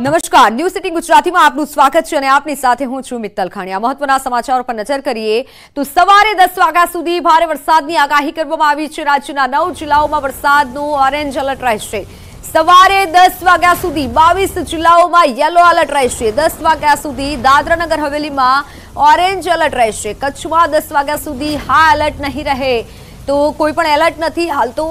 નમસ્કાર new city ગુજરાતીમાં આપનું સ્વાગત છે અને આપની સાથે હું છું મિત્તલ ખાણીયા મહત્વના સમાચાર પર નજર કરીએ તો સવારે દસ વાગ્યા સુધી ભારે વરસાદની આગાહી કરવામાં આવી છે રાજ્યના નવ જિલ્લાઓમાં વરસાદનું ઓરેન્જ એલર્ટ રહેશે સવારે દસ વાગ્યા સુધી બાવીસ જિલ્લાઓમાં યલો એલર્ટ રહેશે દસ વાગ્યા સુધી દાદરાનગર હવેલીમાં ઓરેન્જ એલર્ટ રહેશે કચ્છમાં દસ વાગ્યા સુધી હા એલર્ટ નહીં રહે તો કોઈ પણ એલર્ટ નથી હાલ તો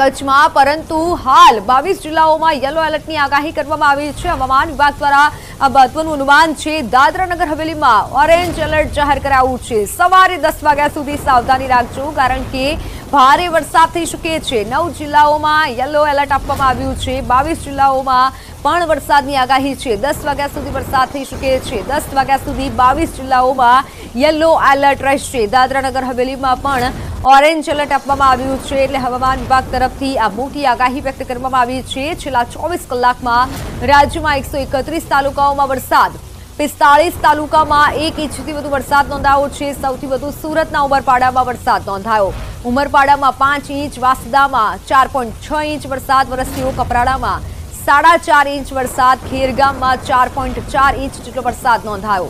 કચ્છમાં પરંતુ હાલ બાવીસ જિલ્લાઓમાં યલો એલર્ટની આગાહી કરવામાં આવી છે હવામાન વિભાગ દ્વારા આ મહત્વનું અનુમાન છે દાદરાનગર હવેલીમાં ઓરેન્જ એલર્ટ જાહેર કરાયું છે સવારે દસ વાગ્યા સુધી સાવધાની રાખજો કારણ કે ભારે વરસાદ થઈ શકે છે નવ જિલ્લાઓમાં યલો એલર્ટ આપવામાં આવ્યું છે બાવીસ જિલ્લાઓમાં પણ વરસાદની આગાહી છે દસ વાગ્યા સુધી વરસાદ થઈ શકે છે દસ વાગ્યા સુધી બાવીસ જિલ્લાઓમાં યલો એલર્ટ રહેશે દાદરાનગર હવેલીમાં પણ ઓરેન્જ એલર્ટ આપવામાં આવ્યું છે એટલે હવામાન વિભાગ તરફથી આ મોટી આગાહી વ્યક્ત કરવામાં આવી છે છેલ્લા ચોવીસ કલાકમાં રાજ્યમાં એકસો તાલુકાઓમાં વરસાદ પિસ્તાળીસ તાલુકામાં એક ઇંચથી વધુ વરસાદ નોંધાયો છે સૌથી વધુ સુરતના ઉમરપાડામાં વરસાદ નોંધાયો ઉમરપાડામાં પાંચ ઇંચ વાસદામાં ચાર ઇંચ વરસાદ વરસ્યો કપરાડામાં સાડા ચાર ઇંચ વરસાદ ખેરગામમાં ચાર પોઈન્ટ ચાર ઇંચ જેટલો વરસાદ નોંધાયો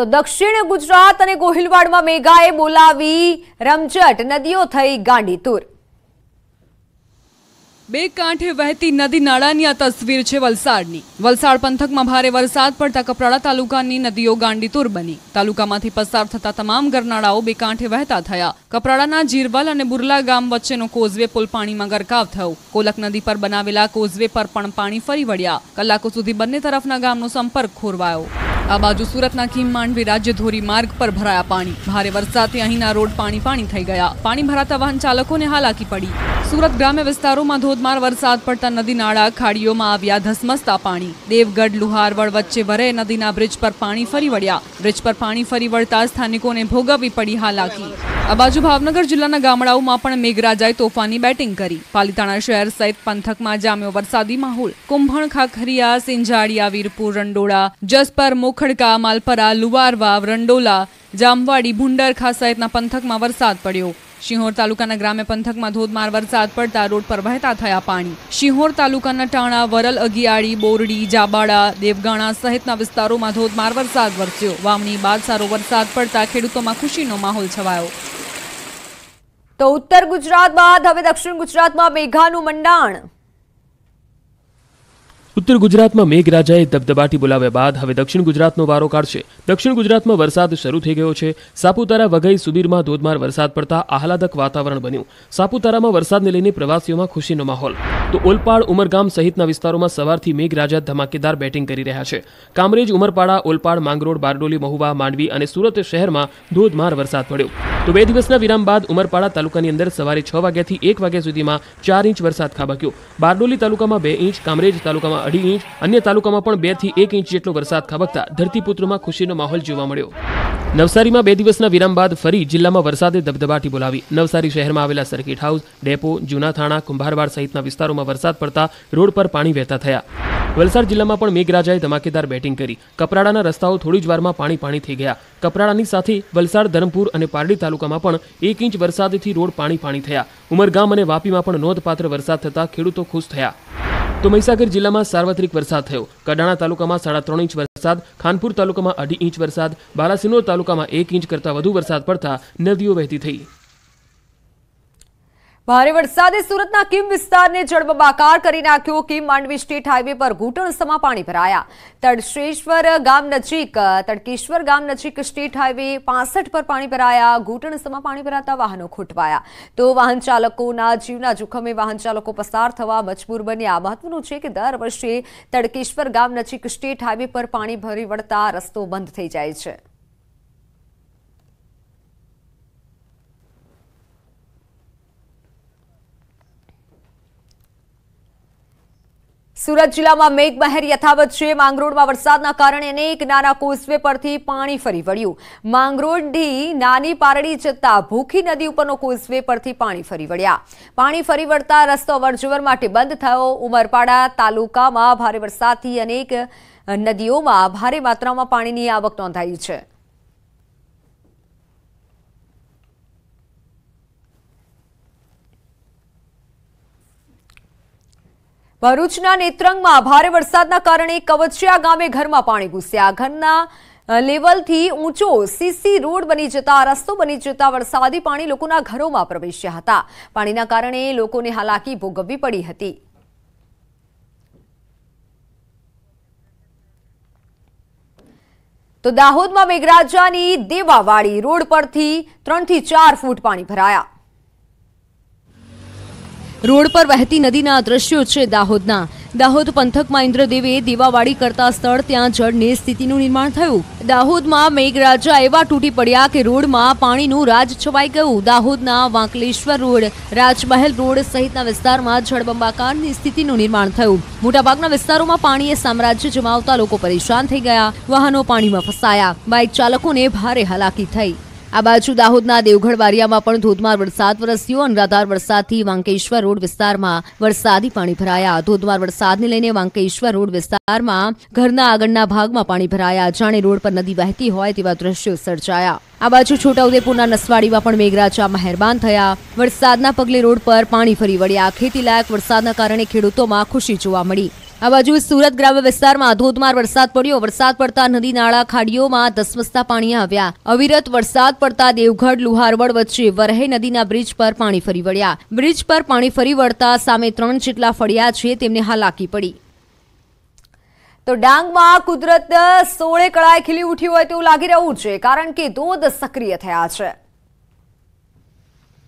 તો દક્ષિણ ગુજરાત અને કોહિલવાડમાં મેઘાએ બોલાવી રમઝટ નદીઓ થઈ ગાંડીતુર બે કાંઠે વહેતી નદી નાળાની આ તસવીર છે વલસાડની વલસાડ પંથકમાં ભારે વરસાદ પડતા કપરાડા તાલુકાની નદીઓ ગાંડીતુર બની તાલુકામાંથી પસાર થતા તમામ ગરનાળાઓ બે કાંઠે વહેતા થયા કપરાડાના જીરવલ અને બુરલા ગામ વચ્ચેનો કોઝવે પુલ પાણીમાં ગરકાવ થયો કોલક નદી પર બનાવેલા કોઝવે પર પણ પાણી ફરી વળ્યા કલાકો સુધી બંને તરફના ગામનો સંપર્ક ખોરવાયો આ બાજુ સુરતના ખીમ માંડવી રાજ્ય ધોરી માર્ગ પર ભરાયા પાણી ભારે વરસાદથી અહીંના રોડ પાણી પાણી થઈ ગયા પાણી ભરાતા વાહન ચાલકોને હાલાકી પડી સુરત ગ્રામ્ય વિસ્તારોમાં ધોધમાર વરસાદ પડતા નદી નાળા ખાડીઓમાં આવ્યા ધસમસતા પાણી દેવગઢ લુહારવડ વચ્ચે વરે નદીના બ્રિજ પર પાણી ફરી વળ્યા બ્રિજ પર પાણી ફરી વળતા સ્થાનિકોને ભોગવવી પડી હાલાકી આ બાજુ ભાવનગર જિલ્લાના ગામડાઓમાં પણ મેઘરાજાએ તોફાની બેટિંગ કરી પાલિતાણા શહેર સહિત પંથકમાં જામ્યો વરસાદી માહોલ કુંભણ ખાખરીયા સિંજાડિયા વીરપુર રંડોળા જસપર મોખડકા માલપરા લુવારવાવ રંડોલા જામવાડી ભુંડરખા સહિતના પંથકમાં વરસાદ પડ્યો શિહોર તાલુકાના ગ્રામ્ય પંથકમાં ધોધમાર વરસાદ પડતા રોડ પર વહેતા થયા પાણી શિહોર તાલુકાના ટાણા વરલ અગિયાળી બોરડી જાબાડા દેવગાણા સહિતના વિસ્તારોમાં ધોધમાર વરસાદ વરસ્યો વાવણી બાદ સારો વરસાદ પડતા ખેડૂતોમાં ખુશીનો માહોલ છવાયો તો ઉત્તર ગુજરાત બાદ હવે દક્ષિણ ગુજરાતમાં મેઘાનું મંડાણ ઉત્તર ગુજરાતમાં મેઘરાજાએ દબદબાટી બોલાવ્યા બાદ હવે દક્ષિણ ગુજરાતનો વારો કાઢશે દક્ષિણ ગુજરાતમાં વરસાદ શરૂ થઈ ગયો છે સાપુતારા વઘઈ સુબીરમાં ધોધમાર વરસાદ પડતા આહલાદક વાતાવરણ બન્યું સાપુતારામાં વરસાદને લઈને પ્રવાસીઓમાં ખુશીનો માહોલ તો ઓલપાડ ઉમરગામ સહિતના વિસ્તારોમાં સવારથી મેઘરાજા ધમાકેદાર બેટિંગ કરી રહ્યા છે કામરેજ ઉમરપાડા ઓલપાડ માંગરોળ બારડોલી મહુવા માંડવી અને સુરત શહેરમાં ધોધમાર વરસાદ પડ્યો તો બે દિવસના વિરામ બાદ ઉમરપાડા તાલુકાની અંદર સવારે છ વાગ્યાથી એક વાગ્યા સુધીમાં ચાર ઇંચ વરસાદ ખાબક્યો બારડોલી તાલુકામાં બે ઇંચ કામરેજ તાલુકામાં અઢી ઇંચ અન્ય તાલુકામાં પણ બેથી એક ઇંચ જેટલો વરસાદ ખાબકતા ધરતીપુત્રોમાં ખુશીનો માહોલ જોવા મળ્યો નવસારીમાં બે દિવસના વિરામ બાદ ફરી જિલ્લામાં વરસાદે દબદબાટી બોલાવી નવસારી શહેરમાં આવેલા સર્કિટ હાઉસ ડેપો જૂના થાણા કુંભારવાડ સહિતના વિસ્તારોમાં વરસાદ પડતા રોડ પર પાણી વહેતા થયા વલસાડ જિલ્લામાં પણ મેઘરાજાએ ધમાકેદાર બેટિંગ કરી કપરાડાના રસ્તાઓ થોડી જ વારમાં પાણી પાણી થઈ ગયા કપરાડાની સાથે વલસાડ ધરમપુર અને પારડી તાલુકામાં પણ એક ઇંચ વરસાદથી રોડ પાણી પાણી થયા ઉમરગામ અને વાપીમાં પણ નોંધપાત્ર વરસાદ થતાં ખેડૂતો ખુશ થયા તો મહીસાગર જિલ્લામાં સાર્વત્રિક વરસાદ થયો કડાણા તાલુકામાં સાડા ત્રણ ઇંચ વરસાદ ખાનપુર તાલુકામાં અઢી ઇંચ વરસાદ બાલાસિનોર તાલુકામાં એક ઇંચ કરતાં વધુ વરસાદ પડતા નદીઓ વહેતી થઈ ભારે વરસાદે સુરતના કિમ વિસ્તારને જળબંબાકાર કરી નાખ્યો કિમ માંડવી સ્ટેટ હાઇવે પર ઘૂંટણસમાં પાણી ભરાયા તડશેશ્વર ગામ નજીક તડકેશ્વર ગામ નજીક સ્ટેટ હાઇવે પાસઠ પર પાણી ભરાયા ઘૂંટણસમાં પાણી ભરાતા વાહનો ખૂટવાયા તો વાહન ચાલકોના જીવના જોખમે વાહન ચાલકો પસાર થવા મજબૂર બન્યા મહત્વનું છે કે દર વર્ષે તડકેશ્વર ગામ નજીક સ્ટેટ હાઇવે પર પાણી ભરી વળતા રસ્તો બંધ થઈ જાય છે સુરત જિલ્લામાં મેઘમહેર યથાવત છે માંગરોળમાં વરસાદના કારણે અનેક નાના કોસવે પરથી પાણી ફરી વળ્યું માંગરોળથી નાની પારડી જતા ભૂખી નદી ઉપરનો કોસવે પરથી પાણી ફરી વળ્યા પાણી ફરી વળતા રસ્તો અવરજવર માટે બંધ થયો ઉમરપાડા તાલુકામાં ભારે વરસાદથી અનેક નદીઓમાં ભારે માત્રામાં પાણીની આવક નોંધાઈ છે ભરૂચના નેત્રંગમાં ભારે વરસાદના કારણે કવચિયા ગામે ઘરમાં પાણી ઘૂસ્યા ઘરના લેવલથી ઊંચો સીસી રોડ બની જતા રસ્તો બની જતા વરસાદી પાણી લોકોના ઘરોમાં પ્રવેશ્યા હતા પાણીના કારણે લોકોને હાલાકી ભોગવવી પડી હતી તો દાહોદમાં મેઘરાજાની દેવાવાડી રોડ પરથી ત્રણથી ચાર ફૂટ પાણી ભરાયા રોડ પર વહેતી નદીના દ્રશ્યો છે દાહોદના દાહોદ પંથકમાં ઇન્દ્રદેવે દેવાવાડી કરતા સ્થળ ત્યાં જળની સ્થિતિનું નિર્માણ થયું દાહોદમાં મેઘરાજા એવા તૂટી પડ્યા કે રોડમાં પાણીનું રાજ છવાઈ ગયું દાહોદના વાંકલેશ્વર રોડ રાજમહેલ રોડ સહિતના વિસ્તારમાં જળબંબાકારની સ્થિતિનું નિર્માણ થયું મોટાભાગના વિસ્તારોમાં પાણીએ સામ્રાજ્ય જમાવતા લોકો પરેશાન થઈ ગયા વાહનો પાણીમાં ફસાયા બાઇક ચાલકોને ભારે હાલાકી થઈ આ બાજુ દાહોદના દેવગઢ વારિયામાં પણ ધોધમાર વરસાદ વરસ્યો અનરાધાર વરસાદથી વાંકેશ્વર રોડ વિસ્તારમાં વરસાદી પાણી ભરાયા ધોધમાર વરસાદને લઈને વાંકેશ્વર રોડ વિસ્તારમાં ઘરના આગળના ભાગમાં પાણી ભરાયા જાણે રોડ પર નદી વહેતી હોય તેવા દ્રશ્યો સર્જાયા આ બાજુ છોટાઉદેપુરના નસવાડીમાં પણ મેઘરાજા મહેરબાન થયા વરસાદના પગલે રોડ પર પાણી ફરી વળ્યા ખેતીલાયક વરસાદના કારણે ખેડૂતોમાં ખુશી જોવા મળી આ બાજુ સુરત ગ્રામ્ય વિસ્તારમાં ધોધમાર વરસાદ પડ્યો વરસાદ પડતા નદી નાળા ખાડીઓમાં ધસમસતા પાણી આવ્યા અવિરત વરસાદ પડતા દેવગઢ લુહારવડ વચ્ચે વરહે નદીના બ્રિજ પર પાણી ફરી વળ્યા બ્રિજ પર પાણી ફરી વળતા સામે ત્રણ જેટલા ફળિયા છે તેમને હાલાકી પડી તો ડાંગમાં કુદરત સોળે કળાએ ખીલી ઉઠી હોય તેવું લાગી રહ્યું છે કારણ કે ધોધ સક્રિય થયા છે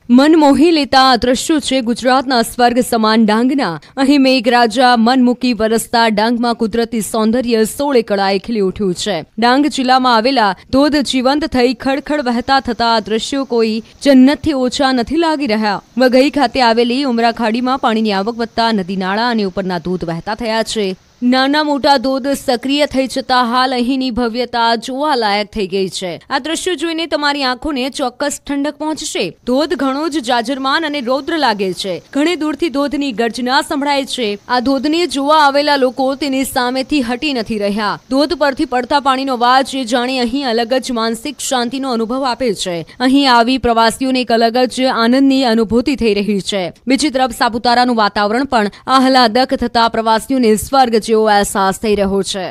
મન મોહી લેતા આ દ્રશ્યો છે ગુજરાતના સ્વર્ગ સમાન ડાંગના અહીં મેઘરાજા મન મૂકી વરસતા ડાંગમાં કુદરતી સૌંદર્ય સોળે કળાએ ખીલી ઉઠ્યું છે ડાંગ જિલ્લામાં આવેલા ધોધ જીવંત થઈ ખડખડ વહેતા થતા આ દ્રશ્યો કોઈ જન્નતથી ઓછા નથી લાગી રહ્યા વઘઈ ખાતે આવેલી ઉમરા પાણીની આવક વધતા નદી નાળા અને ઉપરના ધોધ વહેતા થયા છે નાના મોટા ધોધ સક્રિય થઈ જતા હાલ અહીંની ભવ્યતા જોવા લાયક થઈ ગઈ છે આ દ્રશ્યો જોઈને તમારી આંખોને ચોક્કસ ઠંડક પહોંચશે ધોધ ઘણો જ જાજરમાન અને રૌદ્ર લાગે છે ઘણી દૂરથી ધોધની ગર્જના સંભળાય છે આ ધોધને જોવા આવેલા લોકો તેની સામેથી હટી નથી રહ્યા ધોધ પરથી પડતા પાણીનો અવાજ એ જાણે અહીં અલગ જ માનસિક શાંતિનો અનુભવ આપે છે અહીં આવી પ્રવાસીઓને એક અલગ જ આનંદની અનુભૂતિ થઈ રહી છે બીજી તરફ સાપુતારાનું વાતાવરણ પણ આહલાદક થતા પ્રવાસીઓને સ્વર્ગ છે જેવો અહેસાસ થઈ રહ્યો છે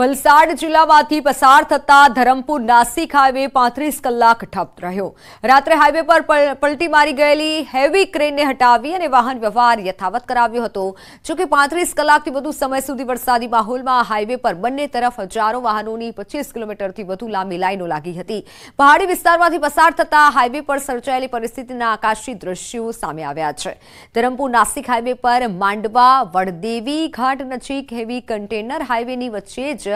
વલસાડ જિલ્લામાંથી પસાર થતા ધરમપુર નાસિક હાઈવે પાંત્રીસ કલાક ઠપ રહ્યો રાત્રે હાઈવે પર પલટી મારી ગયેલી હેવી ક્રેનને હટાવી અને વાહન વ્યવહાર યથાવત કરાવ્યો હતો જોકે પાંત્રીસ કલાકથી વધુ સમય સુધી વરસાદી માહોલમાં હાઈવે પર બંને તરફ હજારો વાહનોની પચીસ કિલોમીટરથી વધુ લાંબી લાઈનો લાગી હતી પહાડી વિસ્તારમાંથી પસાર થતા હાઈવે પર સર્જાયેલી પરિસ્થિતિના આકાશી દ્રશ્યો સામે આવ્યા છે ધરમપુર નાસિક હાઈવે પર માંડવા વડદેવી ઘાટ નજીક હેવી કન્ટેનર હાઈવેની વચ્ચે જ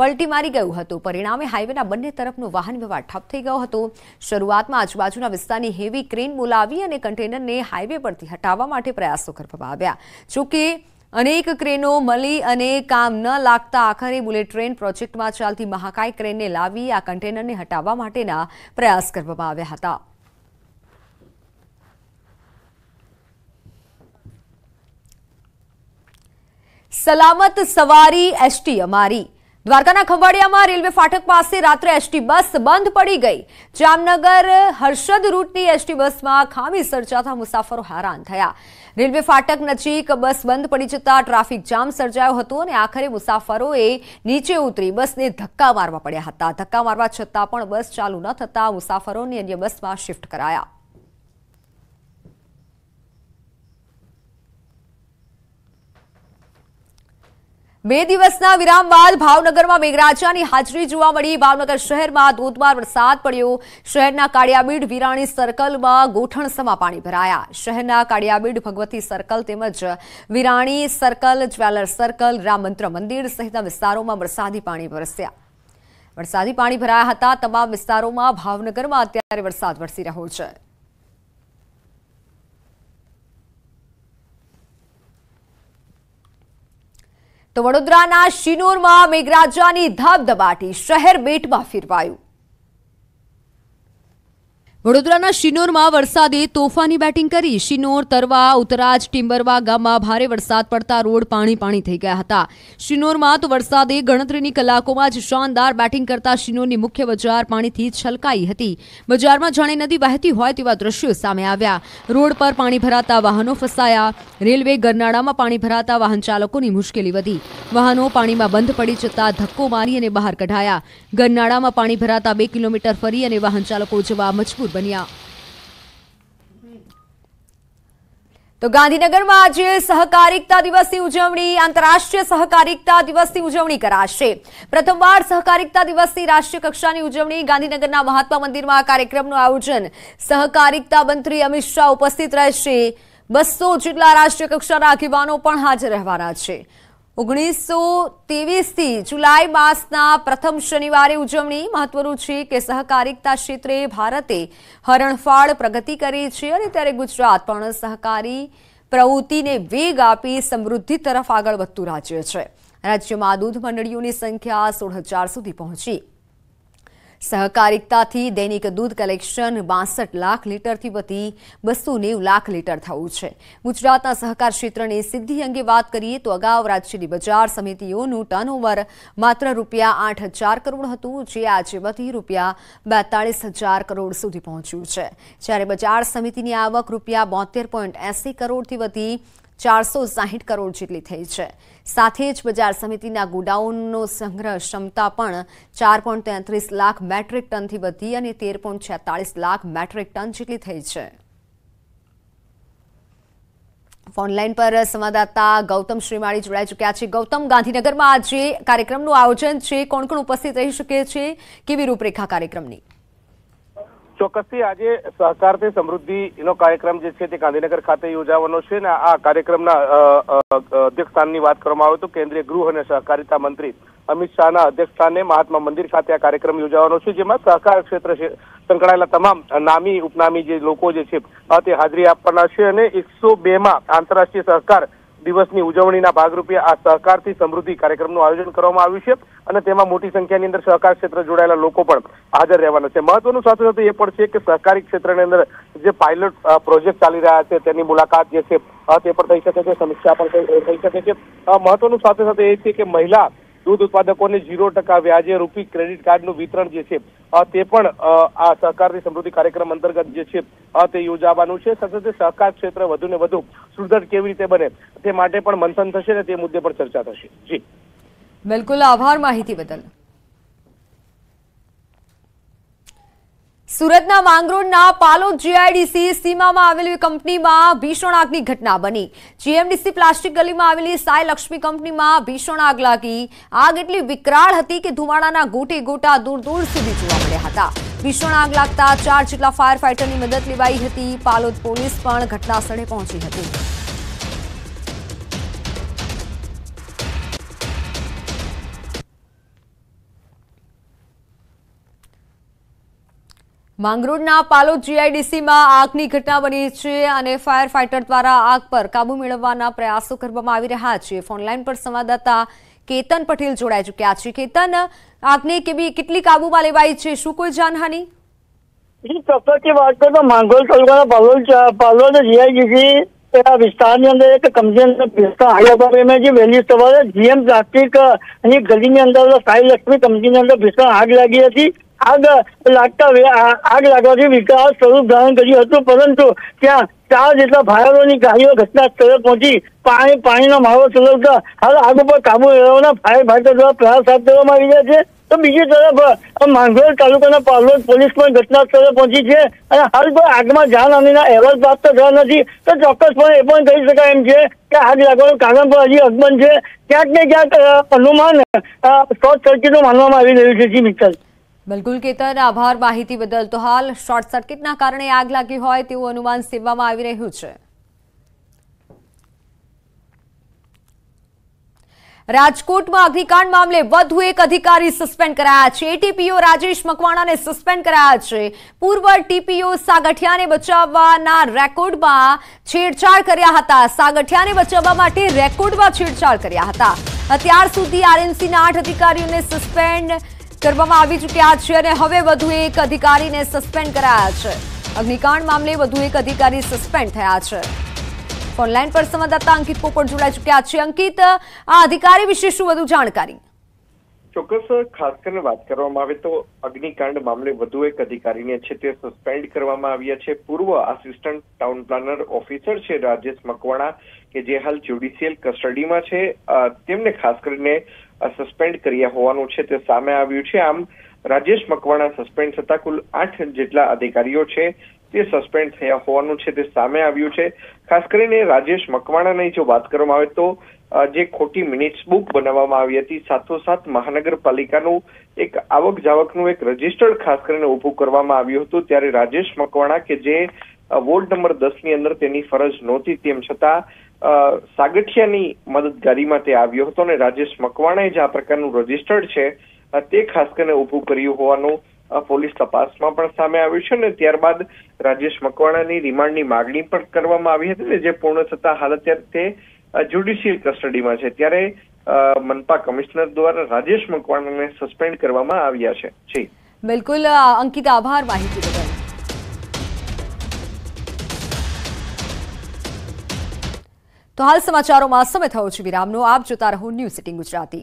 પલટી મારી ગયું હતું પરિણામે હાઈવેના બંને તરફનો વાહન વ્યવહાર ઠપ થઈ ગયો હતો શરૂઆતમાં આજુબાજુના વિસ્તારની હેવી ક્રેન બોલાવી અને કન્ટેનરને હાઈવે પરથી હટાવવા માટે પ્રયાસો કરવામાં આવ્યા જોકે અનેક ક્રેનો મળી અને કામ ન લાગતા આખરે બુલેટ ટ્રેન પ્રોજેક્ટમાં ચાલતી મહાકાય ક્રેનને લાવી આ કન્ટેનરને હટાવવા માટેના પ્રયાસ કરવામાં આવ્યા હતા સલામત સવારી એસટી અમારી દ્વારકાના ખંભાળિયામાં રેલવે ફાટક પાસે રાત્રે એસટી બસ બંધ પડી ગઈ જામનગર હર્ષદ રૂટની એસટી બસમાં ખામી સર્જાતા મુસાફરો હેરાન થયા રેલવે ફાટક નજીક બસ બંધ પડી જતા ટ્રાફિક જામ સર્જાયો હતો અને આખરે મુસાફરોએ નીચે ઉતરી બસને ધક્કા મારવા પડ્યા હતા ધક્કા મારવા છતાં પણ બસ ચાલુ ન થતાં મુસાફરોને અન્ય બસમાં શિફ્ટ કરાયા બે દિવસના વિરામ બાદ ભાવનગરમાં મેઘરાજાની હાજરી જોવા મળી ભાવનગર શહેરમાં ધોધમાર વરસાદ પડ્યો શહેરના કાળિયાબીડ વિરાણી સર્કલમાં ગોઠણસમાં પાણી ભરાયા શહેરના કાળિયાબીડ ભગવતી સર્કલ તેમજ Virani circle jeweller circle Rammantra Mandir સહિતના વિસ્તારોમાં વરસાદી પાણી વરસ્યા વરસાદી પાણી ભરાયા હતા તમામ વિસ્તારોમાં ભાવનગરમાં અત્યારે વરસાદ વરસી રહ્યો છે તો વડોદરાના શિનોરમાં મેઘરાજાની ધબધબાટી શહેર બેટમાં ફેરવાયું વડોદરાના શિનોરમાં વરસાદે તોફાની બેટિંગ કરી શિનોર તરવા ઉતરાજ ટિમ્બરવા ગામમાં ભારે વરસાદ પડતા રોડ પાણી પાણી થઈ ગયા હતા શિનોરમાં તો વરસાદે ગણતરીની કલાકોમાં જ શાનદાર બેટિંગ કરતા શિનોરની મુખ્ય બજાર પાણીથી છલકાઈ હતી બજારમાં જાણે નદી વહેતી હોય તેવા દ્રશ્યો સામે આવ્યા રોડ પર પાણી ભરાતા વાહનો ફસાયા રેલવે ગરનાળામાં પાણી ભરાતા વાહન ચાલકોની મુશ્કેલી વધી વાહનો પાણીમાં બંધ પડી જતા ધક્કો મારી અને બહાર કઢાયા ગરનાળામાં પાણી ભરાતા બે કિલોમીટર ફરી અને વાહન ચાલકો જવા મજબૂર બન્યા તો ગાંધીનગરમાં આજે સહકારિતા દિવસની ઉજવણી આંતરરાષ્ટ્રીય સહકારિતા દિવસની ઉજવણી કરાશે પ્રથમવાર સહકારિતા દિવસની રાષ્ટ્રીય કક્ષાની ઉજવણી ગાંધીનગરના મહાત્મા મંદિરમાં આ કાર્યક્રમનું આયોજન સહકારિતા મંત્રી અમિત શાહ ઉપસ્થિત રહેશે બસો જેટલા રાષ્ટ્રીય કક્ષાના આગેવાનો પણ હાજર રહેવાના છે ઓગણીસો ત્રેવીસથી જુલાઈ માસના પ્રથમ શનિવારે ઉજવણી મહત્વનું છે કે સહકારિતા ક્ષેત્રે ભારતે હરણફાળ પ્રગતિ કરી છે અને ત્યારે ગુજરાત પણ સહકારી પ્રવૃત્તિને વેગ આપી સમૃદ્ધિ તરફ આગળ વધતું રાજ્ય છે રાજ્યમાં દૂધ મંડળીઓની સંખ્યા સોળ હજાર સુધી પહોંચી સહકારિતાથી દૈનિક દૂધ કલેક્શન બાસઠ લાખ લીટરથી વધી બસો નેવું લાખ લીટર થયું છે ગુજરાતના સહકાર ક્ષેત્રની સિદ્ધિ અંગે વાત કરીએ તો અગાઉ રાજ્યની બજાર સમિતિઓનું ટર્નઓવર માત્ર રૂપિયા આઠ હજાર કરોડ હતું જે આજે વધી રૂપિયા બેતાળીસ હજાર કરોડ સુધી પહોંચ્યું છે જ્યારે બજાર સમિતિની આવક રૂપિયા બોતેર પોઈન્ટ એસી કરોડથી વધી ચારસો સાહીઠ કરોડ જેટલી થઈ છે સાથે જ બજાર સમિતિના ગોડાઉનનો સંગ્રહ ક્ષમતા પણ ચાર પોઈન્ટ તેત્રીસ લાખ મેટ્રિક ટનથી વધી અને તેર પોઈન્ટ છેતાળીસ લાખ મેટ્રિક ટન જેટલી થઈ છે ફોનલાઈન પર સંવાદદાતા ગૌતમ શ્રીમાળી જોડાઈ ચૂક્યા છે ગૌતમ ગાંધીનગરમાં આજે કાર્યક્રમનું આયોજન છે કોણ કોણ ઉપસ્થિત રહી શકે છે કેવી રૂપરેખા કાર્યક્રમની ચોક્કસથી આજે સહકારથી સમૃદ્ધિનો કાર્યક્રમ જે છે તે ગાંધીનગર ખાતે યોજાવાનો છે અને આ કાર્યક્રમના અધ્યક્ષસ્થાનની વાત કરવામાં આવે તો કેન્દ્રીય ગૃહ અને સહકારિતા મંત્રી અમિત શાહના અધ્યક્ષસ્થાને મહાત્મા મંદિર ખાતે આ કાર્યક્રમ યોજાવાનો છે જેમાં સહકાર ક્ષેત્ર સંકળાયેલા તમામ નામી ઉપનામી જે લોકો જે છે તે હાજરી આપવાના છે અને એકસો બેમાં આંતરરાષ્ટ્રીય સહકાર દિવસની ઉજવણીના ભાગરૂપે આ સહકારથી સમૃદ્ધિ કાર્યક્રમનું આયોજન કરવામાં આવ્યું છે અને તેમાં મોટી સંખ્યાની અંદર સહકાર ક્ષેત્ર જોડાયેલા લોકો પણ હાજર રહેવાના છે મહત્વનું સાથે સાથે એ પણ છે કે સહકારી ક્ષેત્રની અંદર જે પાયલોટ પ્રોજેક્ટ ચાલી રહ્યા છે તેની મુલાકાત જે છે તે પણ થઈ શકે છે સમીક્ષા પણ થઈ શકે છે મહત્વનું સાથે સાથે એ છે કે મહિલા દૂધ ઉત્પાદકોને ઝીરો ટકા વ્યાજે રૂપી ક્રેડિટ કાર્ડનું વિતરણ જે છે તે પણ આ સહકારની સમૃદ્ધિ કાર્યક્રમ અંતર્ગત જે છે તે યોજાવાનું છે સતત સહકાર ક્ષેત્ર વધુ ને વધુ સુદૃઢ કેવી રીતે બને તે માટે પણ મંથન થશે ને તે મુદ્દે પણ ચર્ચા થશે જી બિલકુલ આભાર માહિતી બદલ સુરતના માંગરોળના પાલોદ જીઆઈડીસી સીમામાં આવેલી કંપનીમાં ભીષણ આગની ઘટના બની જીએમડીસી પ્લાસ્ટિક ગલીમાં આવેલી સાય લક્ષ્મી કંપનીમાં ભીષણ આગ લાગી આગ એટલી વિકરાળ હતી કે ધુમાડાના ગોટે ગોટા દૂર દૂર સુધી જોવા મળ્યા હતા ભીષણ આગ લાગતા ચાર જેટલા ફાયર ફાઇટરની મદદ લેવાઈ હતી પાલોદ પોલીસ પણ ઘટનાસ્થળે પહોંચી હતી માંગરોળના પાલો જીઆઈડીસીમાં આગની ઘટના બની છે અને ફાયર ફાઇટર દ્વારા આગ પર કાબુ મેળવવાના પ્રયાસો કરવામાં આવી રહ્યા છે ફોનલાઈન પર સંવાદદાતા કેતન પટેલ જોડાઈ ચૂક્યા છે કેતન આગને કેટલી કાબુમાં લેવાઈ છે શું કોઈ જાનહાની ચોક્કસથી વાત કરતા માંગરોળ તાલુકાના પાલોલ પાલોલ જીઆઈડીસી વિસ્તારની અંદર એક કંપની અંદર પર એમાં જે વહેલી સવારે જીએમ પ્લાસ્ટિક ગલીની અંદર સાઈ લક્ષ્મી કંપનીની અંદર ભીષણ આગ લાગી હતી આગ લાગતા આગ લાગવાથી વિકરાળ સ્વરૂપ ધારણ કર્યું હતું પરંતુ ત્યાં ચાર જેટલા ફાયરોની ગાડીઓ ઘટના સ્થળે પહોંચી પાણી પાણીનો માવો ચલાવતા હાલ આગ ઉપર કાબુ મેળવવાના ફાયર ફાઈટર દ્વારા પ્રયાસ હાથ ધરવામાં આવી રહ્યા છે તો બીજી તરફ માંગરોળ તાલુકાના પાલોદ પોલીસ પણ ઘટના સ્થળે પહોંચી છે અને હાલ કોઈ આગમાં જાનહાનીના અહેવાલ પ્રાપ્ત થયા નથી તો ચોક્કસપણે એ પણ કહી શકાય એમ છે કે આગ લાગવાનું કારણ પણ હજી અગમન છે ક્યાંક ને ક્યાંક અનુમાન શોર્ટ સર્કિટનું માનવામાં આવી રહ્યું છે જી મિત્તલ બિલકુલ કેતન આભાર માહિતી બદલ તો હાલ શોર્ટ સર્કિટના કારણે આગ લાગી હોય તેવું અનુમાન સેવવામાં આવી રહ્યું છે રાજકોટમાં અગ્નિકાંડ મામલે વધુ એક અધિકારી સસ્પેન્ડ કરાયા છે એટીપીઓ રાજેશ મકવાણાને સસ્પેન્ડ કરાયા છે પૂર્વ ટીપીઓ સાગઠિયાને બચાવવાના રેકોર્ડમાં છેડછાડ કર્યા હતા સાગઠિયાને બચાવવા માટે રેકોર્ડમાં છેડછાડ કર્યા હતા અત્યાર સુધી આરએમસીના આઠ અધિકારીઓને સસ્પેન્ડ કરવામાં આવી ચૂક્યા છે અને હવે વધુ એક અધિકારીને સસ્પેન્ડ કરાયા છે અગ્નિકાંડ મામલે વધુ એક અધિકારી સસ્પેન્ડ થયા છે ઓનલાઈન પર સંવાદદાતા અંકિત પોપટ જોડાઈ ચૂક્યા છે અંકિત આ અધિકારી વિશે શું વધુ જાણકારી ચોક્કસ ખાસ કરીને વાત કરવામાં આવે તો અગ્નિકાંડ મામલે વધુ એક અધિકારીને છે તે સસ્પેન્ડ કરવામાં આવ્યા છે પૂર્વ આસિસ્ટન્ટ ટાઉન પ્લાનર ઓફિસર છે રાજેશ મકવાણા કે જે હાલ જ્યુડિશિયલ કસ્ટડીમાં છે તેમને ખાસ કરીને સસ્પેન્ડ કર્યા હોવાનું છે તે સામે આવ્યું છે આમ રાજેશ મકવાણા સસ્પેન્ડ થતા કુલ આઠ જેટલા અધિકારીઓ છે તે સસ્પેન્ડ થયા હોવાનું છે તે સામે આવ્યું છે ખાસ કરીને રાજેશ મકવાણાની જો વાત કરવામાં આવે તો જે ખોટી મિનિટ્સ બુક બનાવવામાં આવી હતી સાથોસાથ મહાનગરપાલિકાનું એક આવક જાવકનું એક રજિસ્ટર્ડ ખાસ કરીને ઊભું કરવામાં આવ્યું હતું ત્યારે રાજેશ મકવાણા કે જે વોર્ડ નંબર દસની અંદર તેની ફરજ નહોતી તેમ છતાં સાગઠિયાની મદદગારી માટે આવ્યો હતો અને રાજેશ મકવાણાએ જે આ પ્રકારનું રજિસ્ટર્ડ છે તે ખાસ કરીને ઊભું કર્યું હોવાનું પોલીસ તપાસમાં પણ સામે આવ્યું છે અને ત્યારબાદ રાજેશ મકવાણાની રિમાન્ડની માગણી પણ કરવામાં આવી હતી ને જે પૂર્ણ થતા હાલ અત્યારે તે જ્યુડિશિયલ કસ્ટડીમાં છે ત્યારે મનપા કમિશનર દ્વારા રાજેશ મકવાણાને સસ્પેન્ડ કરવામાં આવ્યા છે બિલકુલ અંકિત આભાર માહિતી બદલ હાલ સમાચારોમાં સમય થયો છે વિરામનો આપ જોતા રહો ન્યૂઝ સિટી ગુજરાતી